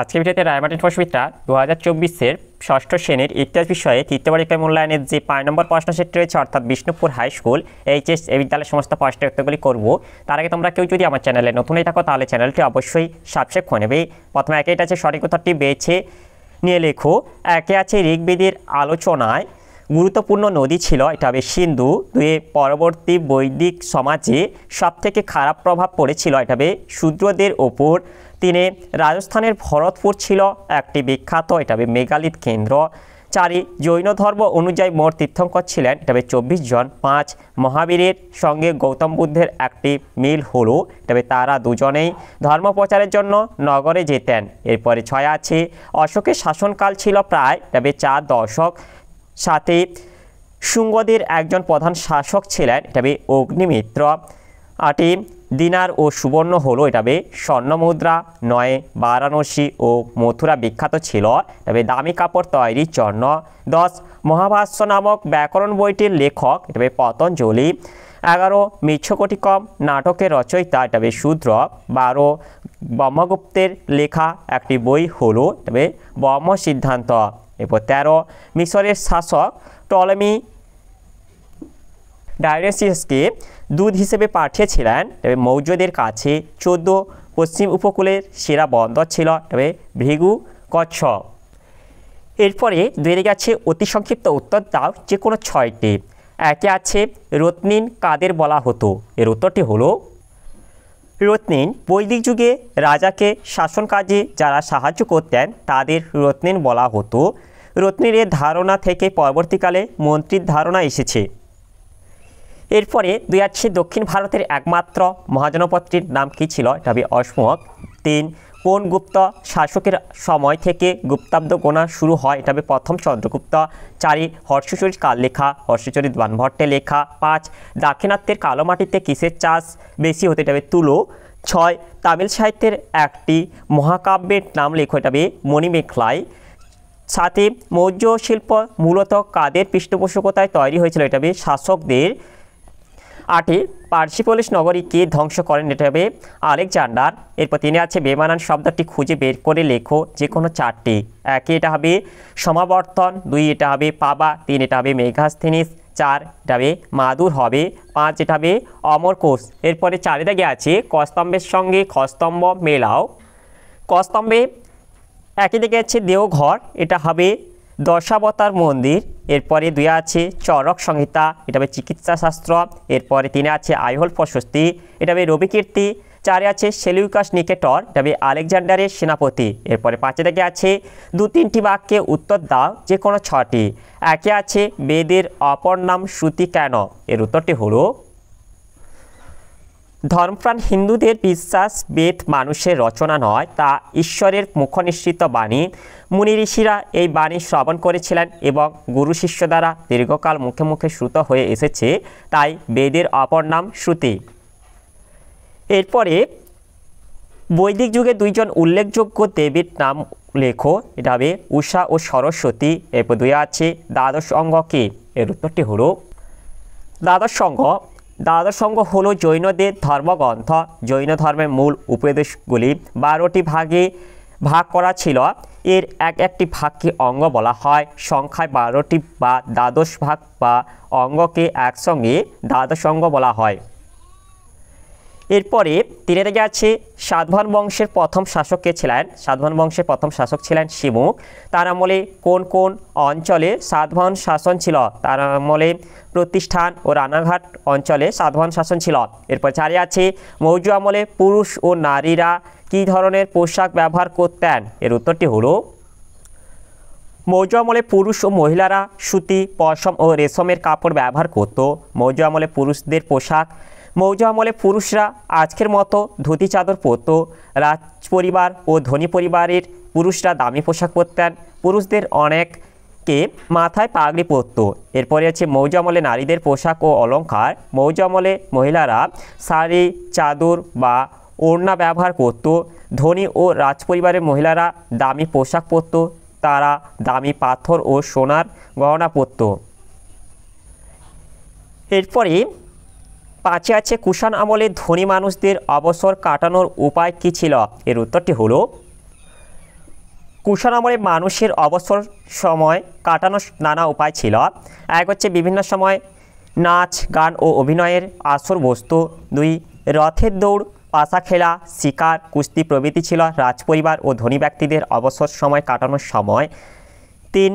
আজকে ভিডিওতে রায়মাটিন ফসবিদরা দু হাজার চব্বিশের ষষ্ঠ শ্রেণীর ইতিহাস বিষয়ে তৃতীয় পরীক্ষায় মূল্যায়নের যে পাঁচ নম্বর প্রশ্ন সেট রয়েছে অর্থাৎ বিষ্ণুপুর হাই স্কুল এইচএস এ বিদ্যালয়ের সমস্ত প্রশ্ন উত্তরগুলি করব তার আগে তোমরা কেউ যদি আমার চ্যানেলে নতুনই থাকো তাহলে চ্যানেলটি অবশ্যই সাবস্ক্রাইব করে নেবে প্রথমে এটা আছে সঠিক উত্তরটি বেছে নিয়ে লেখো একে আছে ঋগ্বেদের আলোচনায় গুরুত্বপূর্ণ নদী ছিল এটা হবে সিন্ধু দুয়ে পরবর্তী বৈদিক সমাজে সবথেকে খারাপ প্রভাব পড়েছিল এটা হবে শূদ্রদের ওপর তিনে রাজস্থানের ভরতপুর ছিল একটি বিখ্যাত এটা মেগালিত কেন্দ্র চারি জৈন ধর্ম অনুযায়ী মোট তীর্থঙ্কর ছিলেন হবে চব্বিশ জন পাঁচ মহাবীরের সঙ্গে গৌতম বুদ্ধের একটি মিল হলো তবে তারা দুজনেই ধর্ম প্রচারের জন্য নগরে যেতেন এরপরে ছয় আছে অশোকের শাসনকাল ছিল প্রায় তবে চার দশক সাথে শুঙ্গদের একজন প্রধান শাসক ছিলেন এটা অগ্নিমিত্র আটে দিনার ও সুবর্ণ হলো এটা স্বর্ণ মুদ্রা নয় বারাণসী ও মথুরা বিখ্যাত ছিল তবে দামি কাপড় তৈরি চর্ণ দশ মহাভাষ্য নামক ব্যাকরণ বইটির লেখক এটাবে পতঞ্জলি এগারো মিছকটিকম নাটকের রচয়িতা এটা শূদ্র বারো ব্রহ্মগুপ্তের লেখা একটি বই হলো তবে ব্রহ্ম সিদ্ধান্ত এরপর তেরো মিশরের শাসক টলমি ডায়ালিসিসকে দুধ হিসেবে পাঠিয়েছিলেন তবে মৌর্যদের কাছে চোদ্দ পশ্চিম উপকূলের সেরা বন্দর ছিল তবে ভৃগু কচ্ছপ এরপরে ধরে গেছে অতি সংক্ষিপ্ত উত্তর দাও যে কোনো ছয়টি একে আছে রত্নিন কাদের বলা হতো এর উত্তরটি হলো রত্নিন বৈদিক যুগে রাজাকে শাসন কাজে যারা সাহায্য করতেন তাদের রত্নিন বলা হতো রত্নির ধারণা থেকে পরবর্তীকালে মন্ত্রীর ধারণা এসেছে এরপরে দুই আছে দক্ষিণ ভারতের একমাত্র মহাজনপত্রীর নাম কি ছিল এটা হবে অসমক তিন কোন গুপ্ত শাসকের সময় থেকে গুপ্তাব্দ গোনা শুরু হয় এটা হবে প্রথম চন্দ্রগুপ্ত চারি হর্ষচরিত কাল লেখা হর্ষচরিত বানভট্টে লেখা পাঁচ দাক্ষিণাত্যের কালো মাটিতে কিসের চাষ বেশি হতে এটা হবে তুলো ছয় তামিল সাহিত্যের একটি মহাকাব্যের নাম লেখো এটা হবে মণিমেখলাই সাথে মৌর্য শিল্প মূলত কাদের পৃষ্ঠপোষকতায় তৈরি হয়েছিল এটা হবে শাসকদের আটে পার্সিপোলিস নগরী কে ধ্বংস করেন এটা হবে আলেকজান্ডার এরপর তিনি আছে বেমানান শব্দটি খুঁজে বের করে লেখো যে কোনো চারটি একে এটা হবে সমাবর্তন দুই এটা হবে পাবা তিন এটা হবে মেঘাস্থিনিস চার এটা হবে মাদুর হবে পাঁচ এটা হবে অমরকোষ এরপরে চারিদিকে আছে কস্তম্ভের সঙ্গে খস্তম্ভ মেলাও কস্তম্ভে একই দিকে আছে দেওঘর এটা হবে দশাবতার মন্দির এরপরে দুই আছে চরক সংহিতা এটা হবে চিকিৎসাশাস্ত্র এরপরে তিনে আছে আইহল প্রশস্তি এটা হবে রবিকীর্তি চারে আছে সেলিউকাস নিকেটর এটা হবে আলেকজান্ডারের সেনাপতি এরপরে পাঁচে থেকে আছে দু তিনটি বাক্যে উত্তর দাও যে কোনো ছটি একে আছে বেদের অপর নাম শ্রুতি কেন এর উত্তরটি হলো ধর্মপ্রাণ হিন্দুদের বিশ্বাস বেদ মানুষের রচনা নয় তা ঈশ্বরের মুখনিশ্চিত বাণী মুনি ঋষিরা এই বাণী শ্রবণ করেছিলেন এবং গুরু শিষ্য দ্বারা দীর্ঘকাল মুখে মুখে শ্রুত হয়ে এসেছে তাই বেদের অপর নাম শ্রুতি এরপরে বৈদিক যুগে দুইজন উল্লেখযোগ্য দেবীর নাম লেখো এটা হবে উষা ও সরস্বতী এরপর দুই আছে দ্বাদশ অঙ্গ কি এর উত্তরটি হল দ্বাদশ অঙ্গ দ্বাদশ সংঘ হল জৈনদের ধর্মগ্রন্থ জৈন ধর্মের মূল উপদেশগুলি বারোটি ভাগে ভাগ করা ছিল এর এক একটি ভাগকে অঙ্গ বলা হয় সংখ্যায় বারোটি বা দ্বাদশ ভাগ বা অঙ্গকে একসঙ্গে দ্বাদশ অঙ্গ বলা হয় এরপরে তিনি থেকে আছে সাধবন বংশের প্রথম শাসক কে ছিলেন সাধবন বংশের প্রথম শাসক ছিলেন শিমুক তার আমলে কোন কোন অঞ্চলে সাধবন শাসন ছিল তার আমলে প্রতিষ্ঠান ও রানাঘাট অঞ্চলে সাধবন শাসন ছিল এরপর চারে আছে মৌর্য আমলে পুরুষ ও নারীরা কি ধরনের পোশাক ব্যবহার করতেন এর উত্তরটি হলো মৌর্য আমলে পুরুষ ও মহিলারা সুতি পশম ও রেশমের কাপড় ব্যবহার করত মৌর্য আমলে পুরুষদের পোশাক মৌর্য আমলে পুরুষরা আজকের মতো ধুতি চাদর পরত রাজ পরিবার ও ধনী পরিবারের পুরুষরা দামি পোশাক পরতেন পুরুষদের অনেককে মাথায় পাগড়ি পরত এরপরে আছে মৌজ আমলে নারীদের পোশাক ও অলঙ্কার মৌজ আমলে মহিলারা শাড়ি চাদর বা ওড়না ব্যবহার করত ধনী ও রাজ পরিবারের মহিলারা দামি পোশাক পরত তারা দামি পাথর ও সোনার গহনা পরত এরপরে পাঁচে আছে কুষাণ আমলে ধনী মানুষদের অবসর কাটানোর উপায় কী ছিল এর উত্তরটি হলো কুষাণ আমলে মানুষের অবসর সময় কাটানোর নানা উপায় ছিল এক হচ্ছে বিভিন্ন সময় নাচ গান ও অভিনয়ের আসর বস্তু দুই রথের দৌড় পাশা খেলা শিকার কুস্তি প্রভৃতি ছিল রাজপরিবার ও ধনী ব্যক্তিদের অবসর সময় কাটানোর সময় তিন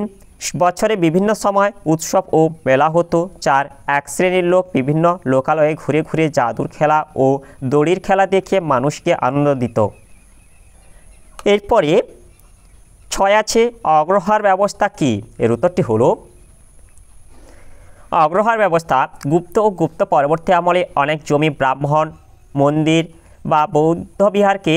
বছরে বিভিন্ন সময় উৎসব ও মেলা হতো চার এক শ্রেণীর লোক বিভিন্ন লোকালয়ে ঘুরে ঘুরে জাদুর খেলা ও দড়ির খেলা দেখে মানুষকে আনন্দ দিত এরপরে ছয় আছে অগ্রহার ব্যবস্থা কি এর উত্তরটি হলো অগ্রহার ব্যবস্থা গুপ্ত ও গুপ্ত পরবর্তী আমলে অনেক জমি ব্রাহ্মণ মন্দির বা বৌদ্ধবিহারকে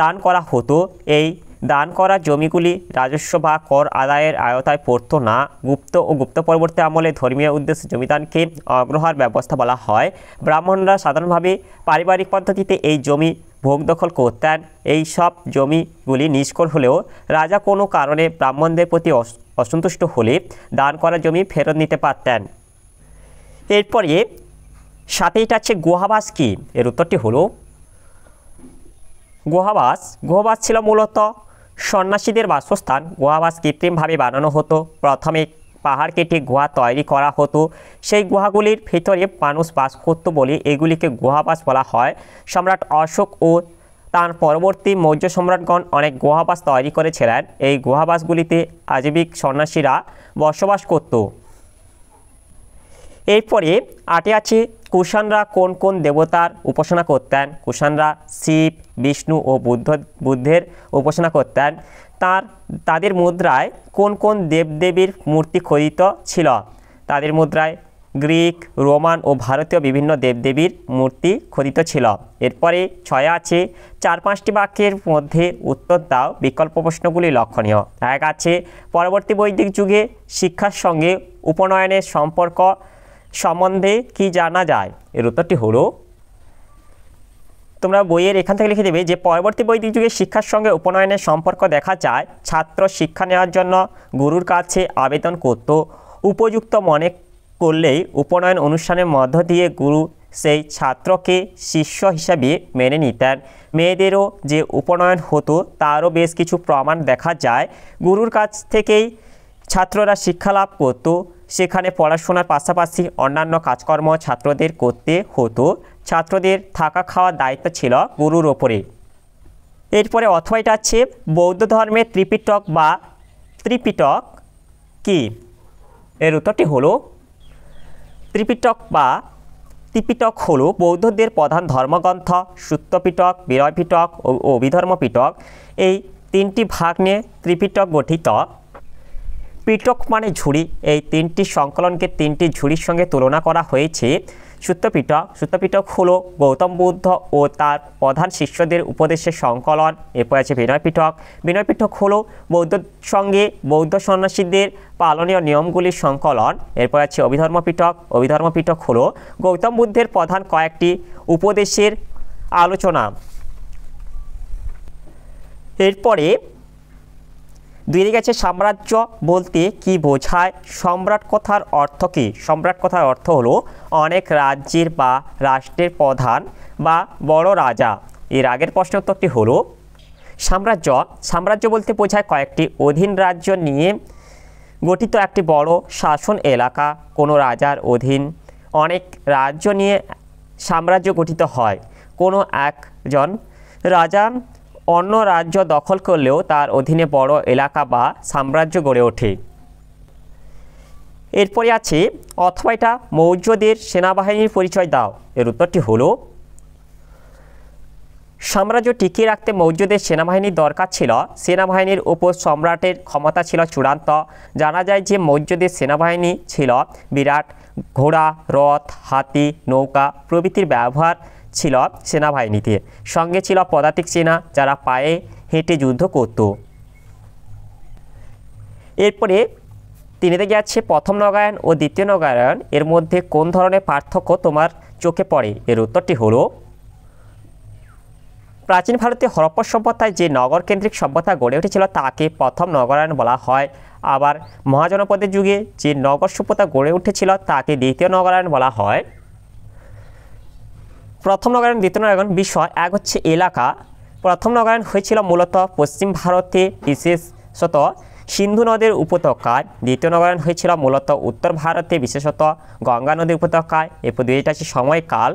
দান করা হতো এই দান করা জমিগুলি রাজস্ব বা কর আদায়ের আয়তায় পড়ত না গুপ্ত ও গুপ্ত পরবর্তী আমলে ধর্মীয় উদ্দেশ্যে জমিদানকে অগ্রহার ব্যবস্থা বলা হয় ব্রাহ্মণরা সাধারণভাবে পারিবারিক পদ্ধতিতে এই জমি ভোগ দখল করতেন এই সব জমিগুলি নিষ্কর হলেও রাজা কোনো কারণে ব্রাহ্মণদের প্রতি অসন্তুষ্ট হলে দান করা জমি ফেরত নিতে পারতেন এরপরে সাথে এটা আছে গুহাবাস কি এর উত্তরটি হলো গুহাবাস গুহাবাস ছিল মূলত সন্ন্যাসীদের বাসস্থান গুহাবাস কৃত্রিমভাবে বানানো হতো প্রথমে পাহাড় কেটে গুহা তৈরি করা হতো সেই গুহাগুলির ভেতরে মানুষ বাস করত বলে এগুলিকে গুহাবাস বলা হয় সম্রাট অশোক ও তার পরবর্তী মৌর্য সম্রাটগণ অনেক গুহাবাস তৈরি করেছিলেন এই গুহাবাসগুলিতে আজীবিক সন্ন্যাসীরা বসবাস করত এরপরে আটে আছে কুষাণরা কোন কোন দেবতার উপাসনা করতেন কুষাণরা শিব বিষ্ণু ও বুদ্ধ বুদ্ধের উপাসনা করতেন তার তাদের মুদ্রায় কোন কোন দেবদেবীর মূর্তি খোদিত ছিল তাদের মুদ্রায় গ্রিক রোমান ও ভারতীয় বিভিন্ন দেবদেবীর মূর্তি খোদিত ছিল এরপরে ছয় আছে চার পাঁচটি বাক্যের মধ্যে উত্তর দাও বিকল্প প্রশ্নগুলি লক্ষণীয় এক আছে পরবর্তী বৈদিক যুগে শিক্ষার সঙ্গে উপনয়নের সম্পর্ক সম্বন্ধে কি জানা যায় এর উত্তরটি হলো তোমরা বইয়ের এখান থেকে লিখে দেবে যে পরবর্তী বৈদিক যুগে শিক্ষার সঙ্গে উপনয়নের সম্পর্ক দেখা যায় ছাত্র শিক্ষা নেওয়ার জন্য গুরুর কাছে আবেদন করত উপযুক্ত মনে করলেই উপনয়ন অনুষ্ঠানের মধ্য দিয়ে গুরু সেই ছাত্রকে শিষ্য হিসাবে মেনে নিতেন মেয়েদেরও যে উপনয়ন হতো তারও বেশ কিছু প্রমাণ দেখা যায় গুরুর কাছ থেকেই ছাত্ররা শিক্ষা লাভ করতো সেখানে পড়াশোনার পাশাপাশি অন্যান্য কাজকর্ম ছাত্রদের করতে হতো ছাত্রদের থাকা খাওয়ার দায়িত্ব ছিল গুরুর ওপরে এরপরে অথবাইটা আছে বৌদ্ধ ধর্মের ত্রিপিটক বা ত্রিপিটক কি এর উত্তরটি হলো ত্রিপিটক বা ত্রিপিটক হল বৌদ্ধদের প্রধান ধর্মগ্রন্থ সূত্রপিটক বিরয়পিটক ও অভিধর্মপিটক এই তিনটি ভাগ নিয়ে ত্রিপিটক গঠিত পিটক মানে ঝুড়ি এই তিনটি সংকলনকে তিনটি ঝুড়ির সঙ্গে তুলনা করা হয়েছে সূত্রপিটক সূত্রপিটক হল গৌতম বুদ্ধ ও তার প্রধান শিষ্যদের উপদেশের সংকলন এরপর আছে বিনয়পিটক বিনয়পিটক হল বৌদ্ধ সঙ্গে বৌদ্ধ সন্ন্যাসীদের পালনীয় নিয়মগুলির সংকলন এরপর আছে অভিধর্মপিটক অভিধর্মপিটক হল গৌতম বুদ্ধের প্রধান কয়েকটি উপদেশের আলোচনা এরপরে দুই গেছে আছে সাম্রাজ্য বলতে কি বোঝায় সম্রাট কথার অর্থ কি সম্রাট কথার অর্থ হলো অনেক রাজ্যের বা রাষ্ট্রের প্রধান বা বড় রাজা এর আগের প্রশ্ন উত্তরটি হলো সাম্রাজ্য সাম্রাজ্য বলতে বোঝায় কয়েকটি অধীন রাজ্য নিয়ে গঠিত একটি বড় শাসন এলাকা কোনো রাজার অধীন অনেক রাজ্য নিয়ে সাম্রাজ্য গঠিত হয় কোনো একজন রাজা অন্য রাজ্য দখল করলেও তার অধীনে বড় এলাকা বা সাম্রাজ্য গড়ে ওঠে এরপরে আছে অথবা এটা মৌর্যদের সেনাবাহিনীর পরিচয় দাও এর উত্তরটি হলো সাম্রাজ্য টিকিয়ে রাখতে মৌর্যদের সেনাবাহিনীর দরকার ছিল সেনাবাহিনীর উপর সম্রাটের ক্ষমতা ছিল চূড়ান্ত জানা যায় যে মৌর্যদের সেনাবাহিনী ছিল বিরাট ঘোড়া রথ হাতি নৌকা প্রভৃতির ব্যবহার ছিল সেনাবাহিনীতে সঙ্গে ছিল পদাতিক সেনা যারা পায়ে হেঁটে যুদ্ধ করত এরপরে তিনি দেখে যাচ্ছে প্রথম নগায়ন ও দ্বিতীয় নগায়ন এর মধ্যে কোন ধরনের পার্থক্য তোমার চোখে পড়ে এর উত্তরটি হলো প্রাচীন ভারতে হরপ্পা সভ্যতায় যে নগর কেন্দ্রিক সভ্যতা গড়ে উঠেছিল তাকে প্রথম নগরায়ণ বলা হয় আবার মহাজনপদের যুগে যে নগর সভ্যতা গড়ে উঠেছিল তাকে দ্বিতীয় নগরায়ণ বলা হয় প্রথম নগরায়ণ দ্বিতীয় নগরায়ণ বিষয় এক হচ্ছে এলাকা প্রথম নগরায়ণ হয়েছিল মূলত পশ্চিম ভারতে বিশেষত সিন্ধু নদীর উপত্যকায় দ্বিতীয় নগরায়ণ হয়েছিল মূলত উত্তর ভারতে বিশেষত গঙ্গা নদীর উপত্যকায় এরপর দুই হচ্ছে সময়কাল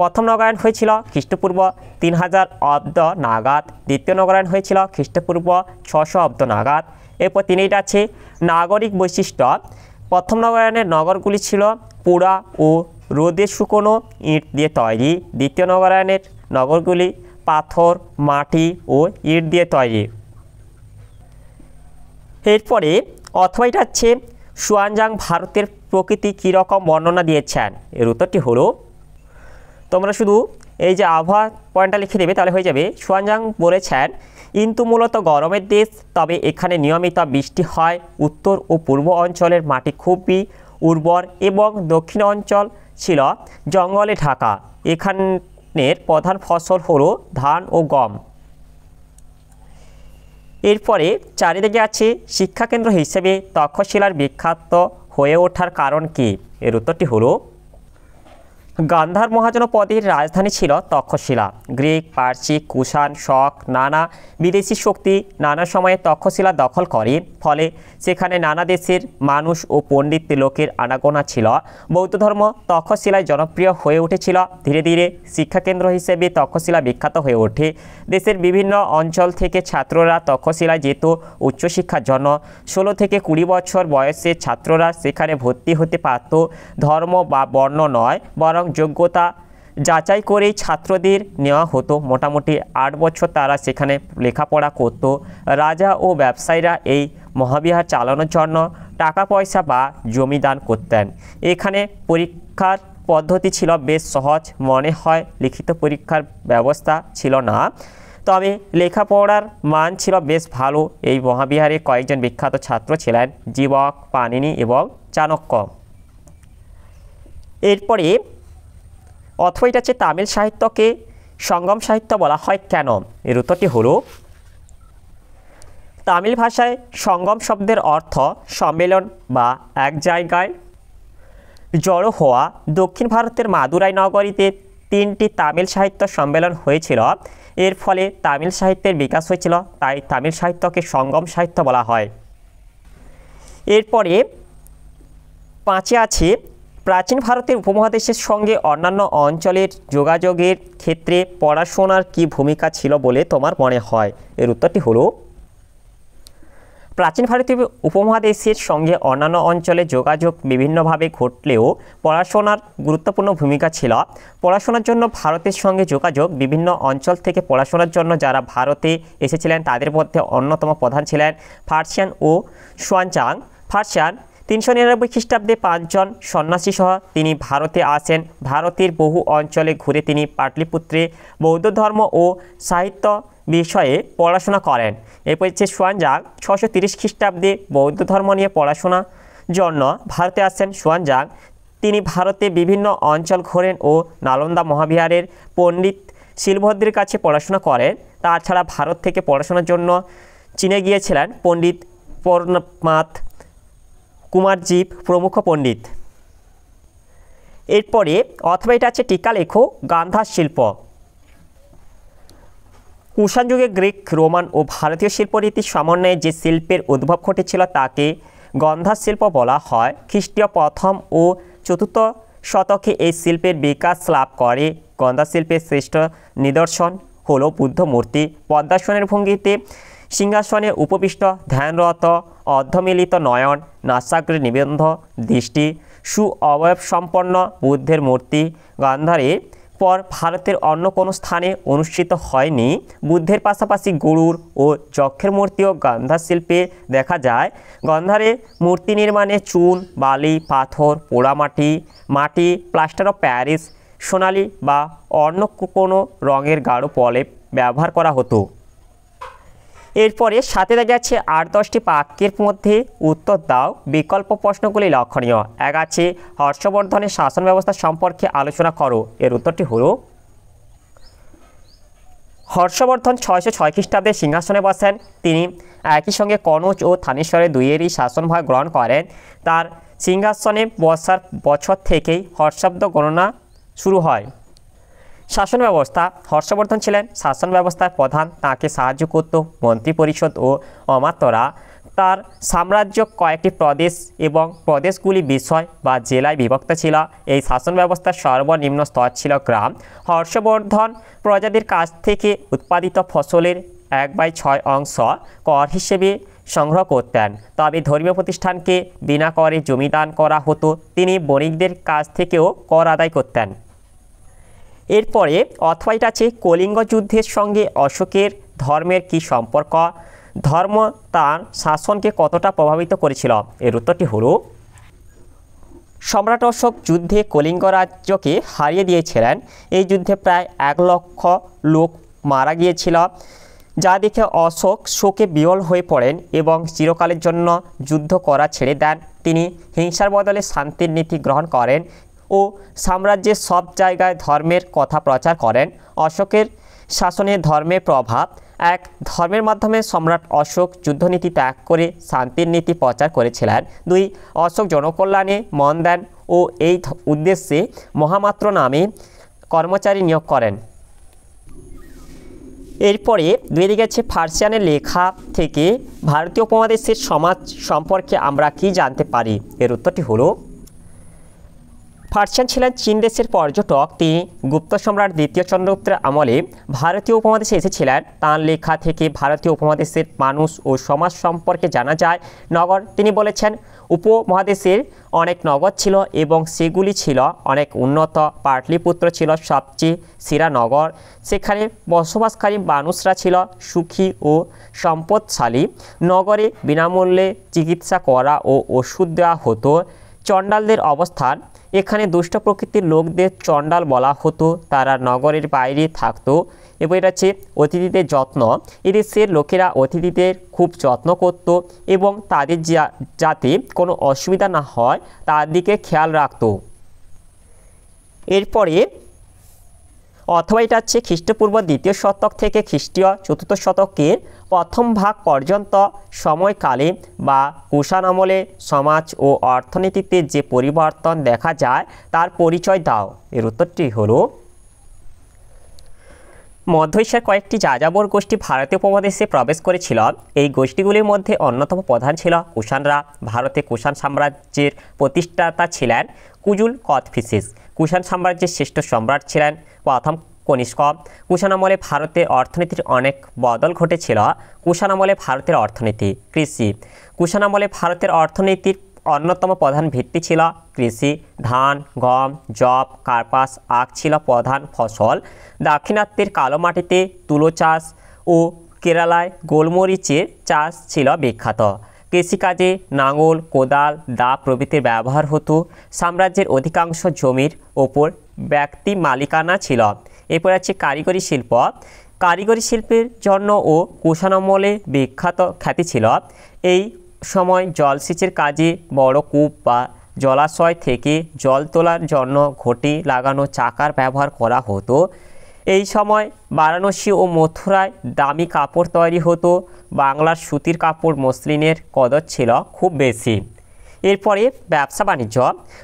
প্রথম নগরায়ণ হয়েছিল খ্রিস্টপূর্ব তিন হাজার অব্দ নাগাদ দ্বিতীয় নগরায়ণ হয়েছিল খ্রিস্টপূর্ব ছশো অব্দ নাগাদ এরপর তিনি এটা আছে নাগরিক বৈশিষ্ট্য প্রথম নগরায়ণের নগরগুলি ছিল পুরা ও রোদে শুকনো ইট দিয়ে তৈরি দ্বিতীয় নগরায়নের নগরগুলি পাথর মাটি ও ইট দিয়ে তৈরি এরপরে অথবা এটা হচ্ছে সুয়ানজাং ভারতের প্রকৃতি কীরকম বর্ণনা দিয়েছেন এর উত্তরটি হলো তোমরা শুধু এই যে আবহাওয়া পয়েন্টটা লিখে দেবে তাহলে হয়ে যাবে সুয়ানজাং বলেছেন কিন্তু মূলত গরমের দেশ তবে এখানে নিয়মিত বৃষ্টি হয় উত্তর ও পূর্ব অঞ্চলের মাটি খুবই উর্বর এবং দক্ষিণ অঞ্চল ছিল জঙ্গলে ঢাকা এখানের প্রধান ফসল হলো ধান ও গম এরপরে চারিদিকে আছে শিক্ষাকেন্দ্র হিসেবে তক্ষশিলার বিখ্যাত হয়ে ওঠার কারণ কি এর উত্তরটি হলো গান্ধার মহাজনপদের রাজধানী ছিল তক্ষশিলা গ্রিক পার্সি কুষাণ শক নানা বিদেশি শক্তি নানা সময়ে তক্ষশিলা দখল করে ফলে সেখানে নানা দেশের মানুষ ও পণ্ডিত লোকের আনাগোনা ছিল বৌদ্ধ ধর্ম তক্ষশিলায় জনপ্রিয় হয়ে উঠেছিল ধীরে ধীরে শিক্ষাকেন্দ্র হিসেবে তক্ষশিলা বিখ্যাত হয়ে ওঠে দেশের বিভিন্ন অঞ্চল থেকে ছাত্ররা তক্ষশিলায় যেত উচ্চশিক্ষার জন্য ষোলো থেকে কুড়ি বছর বয়সে ছাত্ররা সেখানে ভর্তি হতে পারত ধর্ম বা বর্ণ নয় বরং যোগ্যতা যাচাই করেই ছাত্রদের নেওয়া হতো মোটামুটি আট বছর তারা সেখানে লেখাপড়া করত রাজা ও ব্যবসায়ীরা এই মহাবিহার চালানোর জন্য টাকা পয়সা বা জমি দান করতেন এখানে পরীক্ষার পদ্ধতি ছিল বেশ সহজ মনে হয় লিখিত পরীক্ষার ব্যবস্থা ছিল না তবে লেখাপড়ার মান ছিল বেশ ভালো এই মহাবিহারে কয়েকজন বিখ্যাত ছাত্র ছিলেন জীবক পানিনি এবং চাণক্য এরপরে অথবা এটা হচ্ছে তামিল সাহিত্যকে সঙ্গম সাহিত্য বলা হয় কেন এর উত্তরটি হলো তামিল ভাষায় সঙ্গম শব্দের অর্থ সম্মেলন বা এক জায়গায় জড়ো হওয়া দক্ষিণ ভারতের মাদুরাই নগরীতে তিনটি তামিল সাহিত্য সম্মেলন হয়েছিল এর ফলে তামিল সাহিত্যের বিকাশ হয়েছিল তাই তামিল সাহিত্যকে সঙ্গম সাহিত্য বলা হয় এরপরে পাঁচে আছে প্রাচীন ভারতের উপমহাদেশের সঙ্গে অন্যান্য অঞ্চলের যোগাযোগের ক্ষেত্রে পড়াশোনার কি ভূমিকা ছিল বলে তোমার মনে হয় এর উত্তরটি হলো প্রাচীন ভারতীয় উপমহাদেশের সঙ্গে অন্যান্য অঞ্চলে যোগাযোগ বিভিন্নভাবে ঘটলেও পড়াশোনার গুরুত্বপূর্ণ ভূমিকা ছিল পড়াশোনার জন্য ভারতের সঙ্গে যোগাযোগ বিভিন্ন অঞ্চল থেকে পড়াশোনার জন্য যারা ভারতে এসেছিলেন তাদের মধ্যে অন্যতম প্রধান ছিলেন ফার্সিয়ান ও সোয়ানচাং ফার্সিয়ান তিনশো নিরানব্বই খ্রিস্টাব্দে পাঁচজন সন্ন্যাসীসহ তিনি ভারতে আসেন ভারতের বহু অঞ্চলে ঘুরে তিনি পাটলিপুত্রে বৌদ্ধ ধর্ম ও সাহিত্য বিষয়ে পড়াশোনা করেন এরপর হচ্ছে সোয়ানজাগ ছশো তিরিশ খ্রিস্টাব্দে বৌদ্ধ ধর্ম নিয়ে পড়াশোনা জন্য ভারতে আসেন সোয়ানজাগ তিনি ভারতে বিভিন্ন অঞ্চল ঘোরেন ও নালন্দা মহাবিহারের পণ্ডিত শিলভদ্রের কাছে পড়াশোনা করেন তাছাড়া ভারত থেকে পড়াশোনার জন্য চীনে গিয়েছিলেন পণ্ডিত পর্ণমাথ কুমারজীব প্রমুখ পণ্ডিত এরপরে অথবা এটা আছে টিকা লেখো গান্ধার শিল্প কুষাণ যুগে গ্রিক রোমান ও ভারতীয় শিল্পনীতির সমন্বয়ে যে শিল্পের উদ্ভব ঘটেছিল তাকে গন্ধার শিল্প বলা হয় খ্রিস্টীয় প্রথম ও চতুর্থ শতকে এই শিল্পের বিকাশ লাভ করে গন্ধা শিল্পের শ্রেষ্ঠ নিদর্শন হল বুদ্ধ মূর্তি পদ্মাসনের ভঙ্গিতে সিংহাসনে উপবিষ্ট ধ্যানরত অর্ধমিলিত নয়ন নাসাগ্রী নিবন্ধ দৃষ্টি সু সম্পন্ন বুদ্ধের মূর্তি গান্ধারে পর ভারতের অন্য কোনো স্থানে অনুষ্ঠিত হয়নি বুদ্ধের পাশাপাশি গরুর ও যক্ষের মূর্তিও গান্ধার শিল্পে দেখা যায় গন্ধারে মূর্তি নির্মাণে চুন বালি পাথর পোড়ামাটি মাটি প্লাস্টার অফ প্যারিস সোনালি বা অন্য কোনো রঙের গাঢ় পলে ব্যবহার করা হতো এরপরে সাথে দেখা যাচ্ছে আট দশটি বাক্যের মধ্যে উত্তর দাও বিকল্প প্রশ্নগুলি লক্ষণীয় এক আছে হর্ষবর্ধনের শাসন ব্যবস্থা সম্পর্কে আলোচনা করো এর উত্তরটি হলো হর্ষবর্ধন ছয়শো ছয় খ্রিস্টাব্দে সিংহাসনে বসেন তিনি একই সঙ্গে কনৌজ ও থানেশ্বরে দুইয়েরই শাসনভার গ্রহণ করেন তার সিংহাসনে বসার বছর থেকেই হর্ষাব্দ গণনা শুরু হয় শাসন ব্যবস্থা হর্ষবর্ধন ছিলেন শাসন ব্যবস্থার প্রধান তাকে সাহায্য করত মন্ত্রিপরিষদ ও অমাত্যরা তার সাম্রাজ্য কয়েকটি প্রদেশ এবং প্রদেশগুলি বিষয় বা জেলায় বিভক্ত ছিল এই শাসন ব্যবস্থার সর্বনিম্ন স্তর ছিল গ্রাম হর্ষবর্ধন প্রজাদের কাছ থেকে উৎপাদিত ফসলের এক বাই ছয় অংশ কর হিসেবে সংগ্রহ করতেন তবে ধর্মীয় প্রতিষ্ঠানকে বিনা করে জমি দান করা হতো তিনি বণিকদের কাছ থেকেও কর আদায় করতেন এরপরে অথবাইট আছে কলিঙ্গ যুদ্ধের সঙ্গে অশোকের ধর্মের কি সম্পর্ক ধর্ম তার শাসনকে কতটা প্রভাবিত করেছিল এর উত্তরটি হলো সম্রাট অশোক যুদ্ধে কলিঙ্গ রাজ্যকে হারিয়ে দিয়েছিলেন এই যুদ্ধে প্রায় এক লক্ষ লোক মারা গিয়েছিল যা দেখে অশোক শোকে বিহল হয়ে পড়েন এবং চিরকালের জন্য যুদ্ধ করা ছেড়ে দেন তিনি হিংসার বদলে শান্তির নীতি গ্রহণ করেন ও সাম্রাজ্যের সব জায়গায় ধর্মের কথা প্রচার করেন অশোকের শাসনে ধর্মের প্রভাব এক ধর্মের মাধ্যমে সম্রাট অশোক যুদ্ধনীতি ত্যাগ করে শান্তির নীতি প্রচার করেছিলেন দুই অশোক জনকল্যাণে মন দেন ও এই উদ্দেশ্যে মহামাত্র নামে কর্মচারী নিয়োগ করেন এরপরে দুই দিকে আছে ফার্সিয়ানের লেখা থেকে ভারতীয় উপমহাদেশের সমাজ সম্পর্কে আমরা কি জানতে পারি এর উত্তরটি হলো ফার্সিয়ান ছিলেন চীন দেশের পর্যটক তিনি গুপ্ত সম্রাট দ্বিতীয় চন্দ্রগুপ্তের আমলে ভারতীয় উপমহাদেশে এসেছিলেন তাঁর লেখা থেকে ভারতীয় উপমহাদেশের মানুষ ও সমাজ সম্পর্কে জানা যায় নগর তিনি বলেছেন উপমহাদেশের অনেক নগর ছিল এবং সেগুলি ছিল অনেক উন্নত পাটলিপুত্র ছিল সবচেয়ে সেরা নগর সেখানে বসবাসকারী মানুষরা ছিল সুখী ও সম্পদশালী নগরে বিনামূল্যে চিকিৎসা করা ও ওষুধ দেওয়া হতো চণ্ডালদের অবস্থান এখানে দুষ্ট প্রকৃতির লোকদের চণ্ডাল বলা হতো তারা নগরের বাইরে থাকতো এবং এটা হচ্ছে অতিথিদের যত্ন এদেশের লোকেরা অতিথিদের খুব যত্ন করত এবং তাদের যাতে কোনো অসুবিধা না হয় তার দিকে খেয়াল রাখত এরপরে অথবা এটা হচ্ছে খ্রিস্টপূর্ব দ্বিতীয় শতক থেকে খ্রিস্টীয় চতুর্থ শতকের প্রথম ভাগ পর্যন্ত সময়কালে বা কুষাণ আমলে সমাজ ও অর্থনীতিতে যে পরিবর্তন দেখা যায় তার পরিচয় দাও এর উত্তরটি হল মধ্য এশিয়ার কয়েকটি যাযাবর গোষ্ঠী ভারতীয় উপমহাদেশে প্রবেশ করেছিল এই গোষ্ঠীগুলির মধ্যে অন্যতম প্রধান ছিল কুষাণরা ভারতে কুষাণ সাম্রাজ্যের প্রতিষ্ঠাতা ছিলেন কুজুল কথফিসিস কুষাণ সাম্রাজ্যের শ্রেষ্ঠ সম্রাট ছিলেন প্রথম কনিষ্ক কুষাণ আমলে ভারতের অর্থনীতির অনেক বদল ঘটেছিল কুষাণ আমলে ভারতের অর্থনীতি কৃষি কুষাণ আমলে ভারতের অর্থনীতির অন্যতম প্রধান ভিত্তি ছিল কৃষি ধান গম জব কার্পাস আখ ছিল প্রধান ফসল দাক্ষিণাত্যের কালো মাটিতে তুলো চাষ ও কেরালায় গোলমরিচের চাষ ছিল বিখ্যাত কৃষিকাজে নাঙল কোদাল দা প্রভৃতির ব্যবহার হতো সাম্রাজ্যের অধিকাংশ জমির ওপর ব্যক্তি মালিকানা ছিল এরপর আছে কারিগরি শিল্প কারিগরি শিল্পের জন্য ও কুষাণমলে বিখ্যাত খ্যাতি ছিল এই সময় জলসেচের কাজে বড় কূপ বা জলাশয় থেকে জল তোলার জন্য ঘটি লাগানো চাকার ব্যবহার করা হতো এই সময় বারাণসী ও মথুরায় দামি কাপড় তৈরি হতো বাংলার সুতির কাপড় মসলিনের কদর ছিল খুব বেশি এরপরে ব্যবসা বাণিজ্য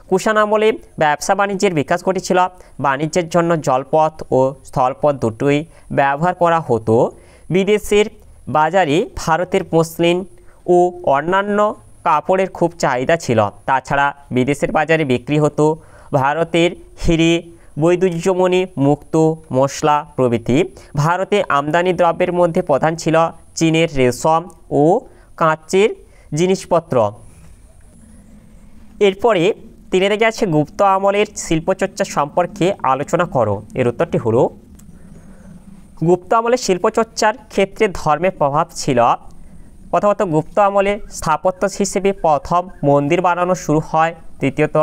কুষাণ আমলে ব্যবসা বাণিজ্যের বিকাশ ঘটেছিল বাণিজ্যের জন্য জলপথ ও স্থলপথ দুটোই ব্যবহার করা হতো বিদেশের বাজারে ভারতের মসলিন ও অন্যান্য কাপড়ের খুব চাহিদা ছিল তাছাড়া বিদেশের বাজারে বিক্রি হতো ভারতের হিরে বৈদ্যুজ্যমণি মুক্ত মশলা প্রভৃতি ভারতে আমদানি দ্রব্যের মধ্যে প্রধান ছিল চীনের রেশম ও কাঁচের জিনিসপত্র এরপরে তিনি দেখে আছে গুপ্ত আমলের শিল্পচর্চা সম্পর্কে আলোচনা করো এর উত্তরটি হলো গুপ্ত আমলের শিল্পচর্চার ক্ষেত্রে ধর্মের প্রভাব ছিল প্রথমত গুপ্ত আমলে স্থাপত্য হিসেবে প্রথম মন্দির বানানো শুরু হয় তৃতীয়ত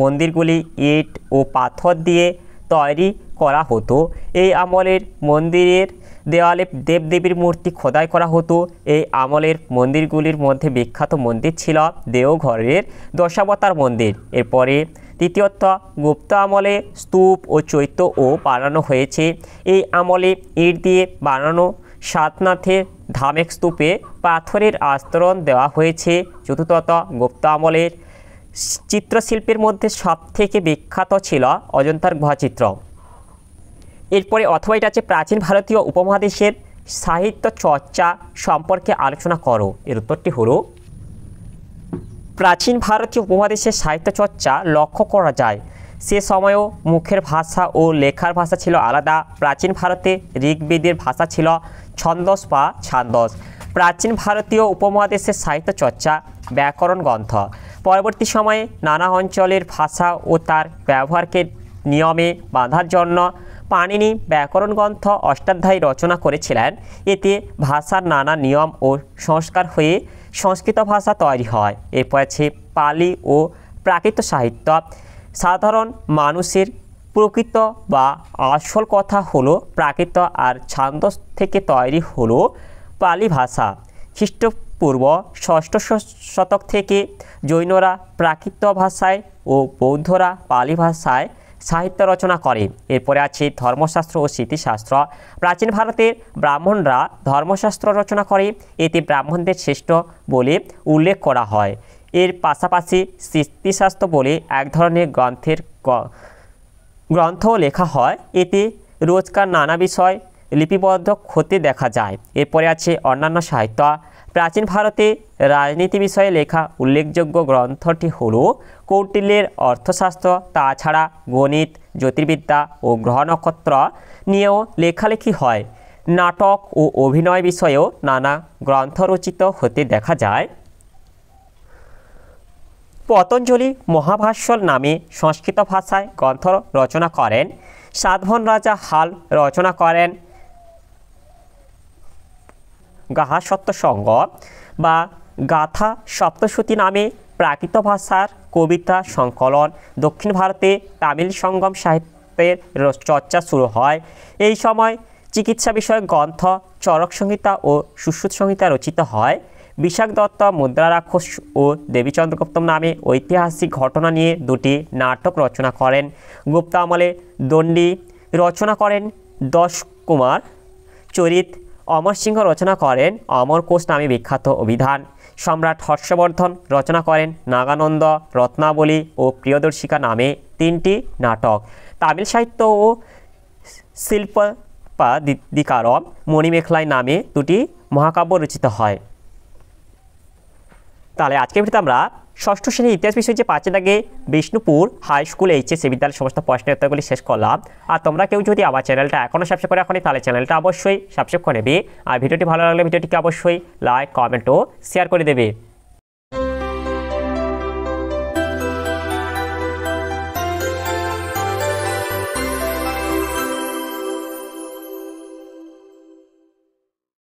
মন্দিরগুলি ইট ও পাথর দিয়ে তৈরি করা হতো এই আমলের মন্দিরের দেওয়ালে দেবদেবীর মূর্তি খোদাই করা হতো এই আমলের মন্দিরগুলির মধ্যে বিখ্যাত মন্দির ছিল দেওঘরের দশাবতার মন্দির এরপরে তৃতীয়ত গুপ্ত আমলে স্তূপ ও চৈত্য ও বানানো হয়েছে এই আমলে ইট দিয়ে বানানো সাতনাথের ধামেক স্তূপে পাথরের আস্তরণ দেওয়া হয়েছে চতুর্থত গুপ্ত আমলের চিত্রশিল্পের মধ্যে সবথেকে বিখ্যাত ছিল অজন্তার গুহাচিত্র এরপরে অথবা এটা আছে প্রাচীন ভারতীয় উপমহাদেশের সাহিত্য চর্চা সম্পর্কে আলোচনা করো এর উত্তরটি হল প্রাচীন ভারতীয় উপমহাদেশের সাহিত্য চর্চা লক্ষ্য করা যায় সে সময়েও মুখের ভাষা ও লেখার ভাষা ছিল আলাদা প্রাচীন ভারতে ঋগ্বেদের ভাষা ছিল ছন্দস বা ছান্দস প্রাচীন ভারতীয় উপমহাদেশের সাহিত্য চর্চা ব্যাকরণ গ্রন্থ পরবর্তী সময়ে নানা অঞ্চলের ভাষা ও তার ব্যবহারকে নিয়মে বাঁধার জন্য পাণিনি ব্যাকরণ গ্রন্থ অষ্টাধ্যায়ী রচনা করেছিলেন এতে ভাষার নানা নিয়ম ও সংস্কার হয়ে সংস্কৃত ভাষা তৈরি হয় এরপর আছে পালি ও প্রাকৃত সাহিত্য সাধারণ মানুষের প্রকৃত বা আসল কথা হলো প্রাকৃত আর ছান্দ থেকে তৈরি হলো পালি ভাষা খ্রিস্টপূর্ব ষষ্ঠ শতক থেকে জৈনরা প্রাকৃত ভাষায় ও বৌদ্ধরা পালি ভাষায় সাহিত্য রচনা করে এরপরে আছে ধর্মশাস্ত্র ও স্মৃতিশাস্ত্র প্রাচীন ভারতের ব্রাহ্মণরা ধর্মশাস্ত্র রচনা করে এতে ব্রাহ্মণদের শ্রেষ্ঠ বলে উল্লেখ করা হয় এর পাশাপাশি স্মৃতিশাস্ত্র বলে এক ধরনের গ্রন্থের গ্রন্থ লেখা হয় এতে রোজকার নানা বিষয় লিপিবদ্ধ হতে দেখা যায় এরপরে আছে অন্যান্য সাহিত্য প্রাচীন ভারতে রাজনীতি বিষয়ে লেখা উল্লেখযোগ্য গ্রন্থটি হল কৌটিল্যের অর্থশাস্ত্র তাছাড়া গণিত জ্যোতির্বিদ্যা ও গ্রহ নক্ষত্র নিয়েও লেখালেখি হয় নাটক ও অভিনয় বিষয়েও নানা গ্রন্থ রচিত হতে দেখা যায় পতঞ্জলি মহাভাষ্যল নামে সংস্কৃত ভাষায় গ্রন্থ রচনা করেন সাতভন রাজা হাল রচনা করেন গাহা সত্যসঙ্গ বা গাথা সপ্তশ্রুতি নামে প্রাকৃত ভাষার কবিতা সংকলন দক্ষিণ ভারতে তামিল সঙ্গম সাহিত্যের চর্চা শুরু হয় এই সময় চিকিৎসা বিষয়ক গ্রন্থ চরক সংহিতা ও সুশ্রুত সংহিতা রচিত হয় বিশাখ দত্ত মুদ্রা রাক্ষস ও দেবীচন্দ্রগুপ্তম নামে ঐতিহাসিক ঘটনা নিয়ে দুটি নাটক রচনা করেন গুপ্তা আমলে দণ্ডী রচনা করেন দশ কুমার চরিত অমর সিংহ রচনা করেন অমর কোষ নামে বিখ্যাত অভিধান সম্রাট হর্ষবর্ধন রচনা করেন নাগানন্দ রত্নাবলী ও প্রিয়দর্শিকা নামে তিনটি নাটক তামিল সাহিত্য ও শিল্পাদিকারম মণিমেখলাই নামে দুটি মহাকাব্য রচিত হয় তাহলে আজকে ভিডিওতে আমরা ষষ্ঠ শ্রেণীর ইতিহাস বিষয় যে পাঁচের আগে বিষ্ণুপুর হাই স্কুল এইচএস বিদ্যালয়ের সমস্ত প্রশ্নের উত্তরগুলি শেষ করলাম আর তোমরা কেউ যদি আমার চ্যানেলটা এখনও সাবস্ক্রাইব করে এখনই তাহলে চ্যানেলটা অবশ্যই সাবস্ক্রাইব করে নেবে আর ভিডিওটি ভালো লাগলে ভিডিওটিকে অবশ্যই লাইক কমেন্ট ও শেয়ার করে দেবে